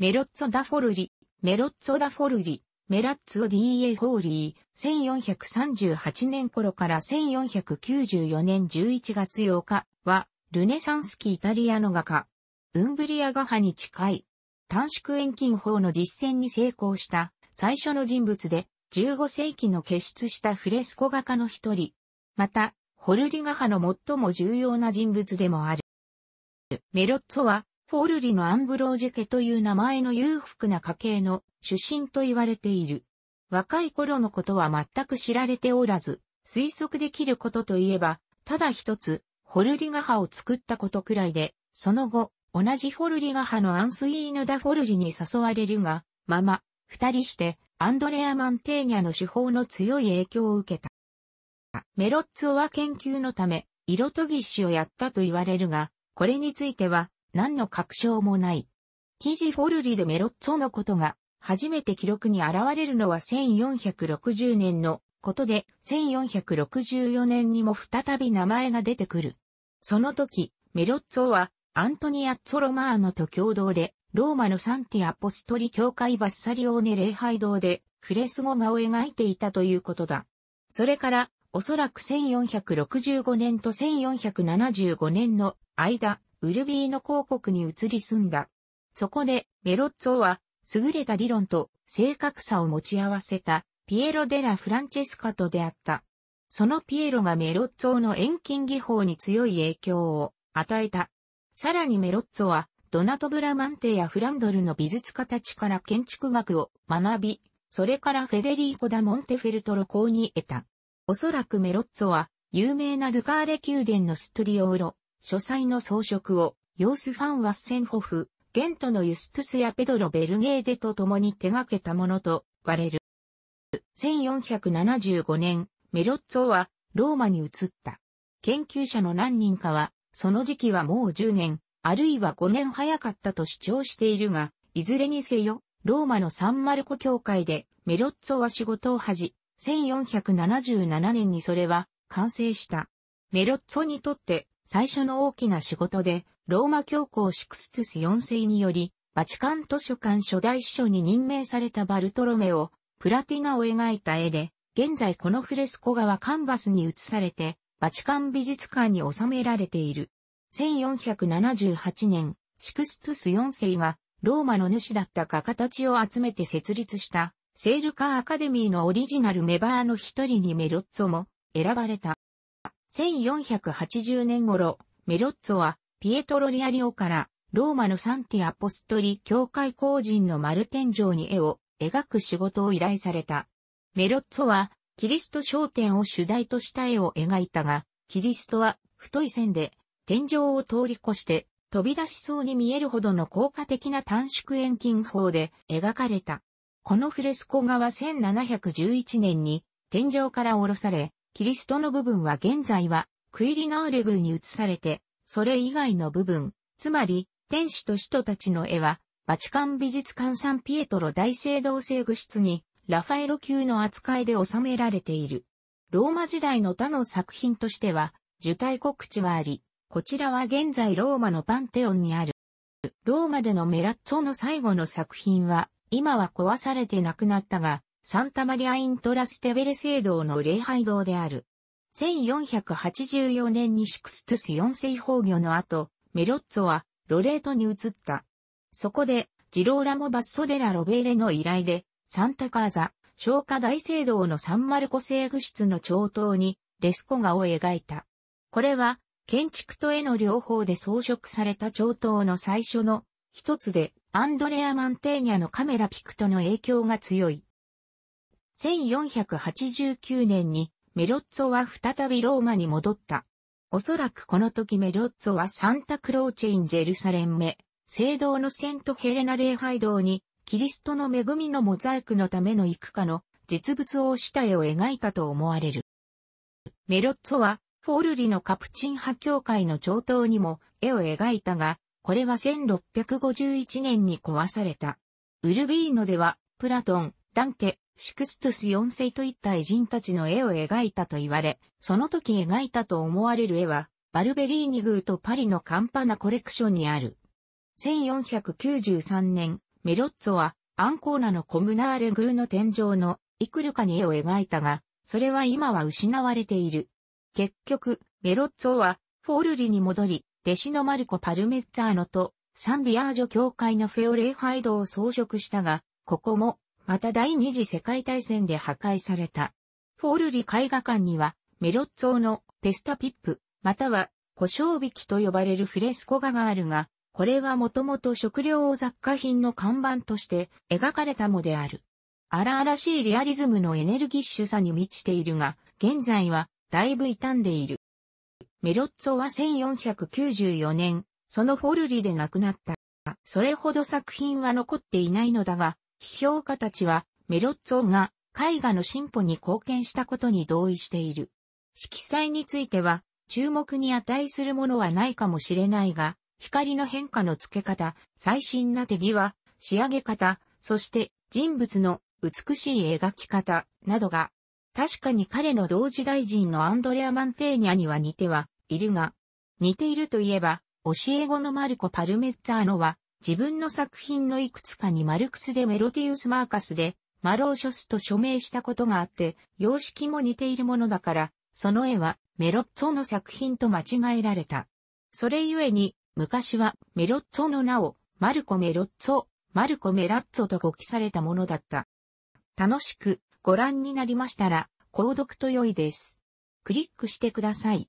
メロッツォ・ダ・フォルリ、メロッツォ・ダ・フォルリ、メラッツォ・ディーエ・フォーリー、1438年頃から1494年11月8日は、ルネサンス期イタリアの画家、ウンブリア画派に近い、短縮遠近法の実践に成功した最初の人物で、15世紀の傑出したフレスコ画家の一人。また、ホルリ画派の最も重要な人物でもある。メロッツォは、フォルリのアンブロージ家という名前の裕福な家系の出身と言われている。若い頃のことは全く知られておらず、推測できることといえば、ただ一つ、ホルリガハを作ったことくらいで、その後、同じフォルリガハのアンスイーヌ・ダ・フォルリに誘われるが、まま、二人して、アンドレア・マンテーニャの手法の強い影響を受けた。メロッツォは研究のため、色研ぎ師をやったと言われるが、これについては、何の確証もない。記事フォルリでメロッツォのことが初めて記録に現れるのは1460年のことで1464年にも再び名前が出てくる。その時、メロッツォはアントニアツォ・ロマーノと共同でローマのサンティアポストリ教会バッサリオーネ礼拝堂でフレス語画を描いていたということだ。それからおそらく1465年と1475年の間、ウルビーの広告に移り住んだ。そこで、メロッツォは、優れた理論と正確さを持ち合わせた、ピエロ・デラ・フランチェスカと出会った。そのピエロがメロッツォの遠近技法に強い影響を与えた。さらにメロッツォは、ドナト・ブラマンテやフランドルの美術家たちから建築学を学び、それからフェデリーコ・ダ・モンテフェルトロ公に得た。おそらくメロッツォは、有名なドゥカーレ宮殿のストリオーロ、書斎の装飾を、ヨースファン・ワッセンホフ、ゲントのユストゥスやペドロ・ベルゲーデと共に手掛けたものと割れる。1475年、メロッツォはローマに移った。研究者の何人かは、その時期はもう10年、あるいは5年早かったと主張しているが、いずれにせよ、ローマのサンマルコ教会でメロッツォは仕事を恥じ、1477年にそれは完成した。メロッツォにとって最初の大きな仕事で、ローマ教皇シクストゥス4世により、バチカン図書館初代司書に任命されたバルトロメオ、プラティナを描いた絵で、現在このフレスコ画はカンバスに移されて、バチカン美術館に収められている。1478年、シクストゥス4世がローマの主だった画家たちを集めて設立したセールカーアカデミーのオリジナルメバーの一人にメロッツォも選ばれた。1480年頃、メロッツォは、ピエトロ・リアリオから、ローマのサンティ・アポストリ教会工人の丸天井に絵を描く仕事を依頼された。メロッツォは、キリスト商店を主題とした絵を描いたが、キリストは太い線で天井を通り越して飛び出しそうに見えるほどの効果的な短縮遠近法で描かれた。このフレスコ画は1711年に天井から下ろされ、キリストの部分は現在はクイリナーレ宮に移されて、それ以外の部分、つまり天使と使徒たちの絵は、バチカン美術館サンピエトロ大聖堂聖具室に、ラファエロ級の扱いで収められている。ローマ時代の他の作品としては、受胎告知があり、こちらは現在ローマのパンテオンにある。ローマでのメラッツォの最後の作品は、今は壊されてなくなったが、サンタマリア・イントラステベレ聖堂の礼拝堂である。1484年にシクストゥス4世崩御の後、メロッツォはロレートに移った。そこで、ジローラモ・バッソデラ・ロベーレの依頼で、サンタカーザ、消化大聖堂のサンマルコ政府室の長頭にレスコ画を描いた。これは、建築と絵の両方で装飾された長頭の最初の一つで、アンドレア・マンテーニャのカメラピクトの影響が強い。1489年にメロッツォは再びローマに戻った。おそらくこの時メロッツォはサンタクローチェインジェルサレン目、聖堂のセントヘレナ礼拝堂に、キリストの恵みのモザイクのための幾かの実物をした絵を描いたと思われる。メロッツォは、フォルリのカプチン派教会の長頭にも絵を描いたが、これは1651年に壊された。ウルビーノでは、プラトン、ダンケ、シクストゥス4世といった偉人たちの絵を描いたと言われ、その時描いたと思われる絵は、バルベリーニ宮とパリのカンパナコレクションにある。1493年、メロッツォは、アンコーナのコムナーレ宮の天井のイクルカに絵を描いたが、それは今は失われている。結局、メロッツォは、フォールリに戻り、弟子のマルコ・パルメッツァーノと、サンビアージョ教会のフェオレーハイドを装飾したが、ここもまた第二次世界大戦で破壊された。フォールリ絵画館には、メロッツォのペスタピップ、または胡椒引きと呼ばれるフレスコ画があるが、これはもともと食料を雑貨品の看板として描かれたもである。荒々しいリアリズムのエネルギッシュさに満ちているが、現在はだいぶ傷んでいる。メロッツォは1494年、そのフォルリで亡くなった。それほど作品は残っていないのだが、批評家たちは、メロッツォが絵画の進歩に貢献したことに同意している。色彩については、注目に値するものはないかもしれないが、光の変化の付け方、最新な手際、仕上げ方、そして人物の美しい描き方などが、確かに彼の同時代人のアンドレア・マンテーニャには似てはいるが、似ているといえば、教え子のマルコ・パルメッツァーノは、自分の作品のいくつかにマルクスでメロティウス・マーカスで、マローショスと署名したことがあって、様式も似ているものだから、その絵はメロッツォの作品と間違えられた。それゆえに、昔はメロッツォの名を、マルコ・メロッツォ、マルコ・メラッツォと語記されたものだった。楽しくご覧になりましたら、購読と良いです。クリックしてください。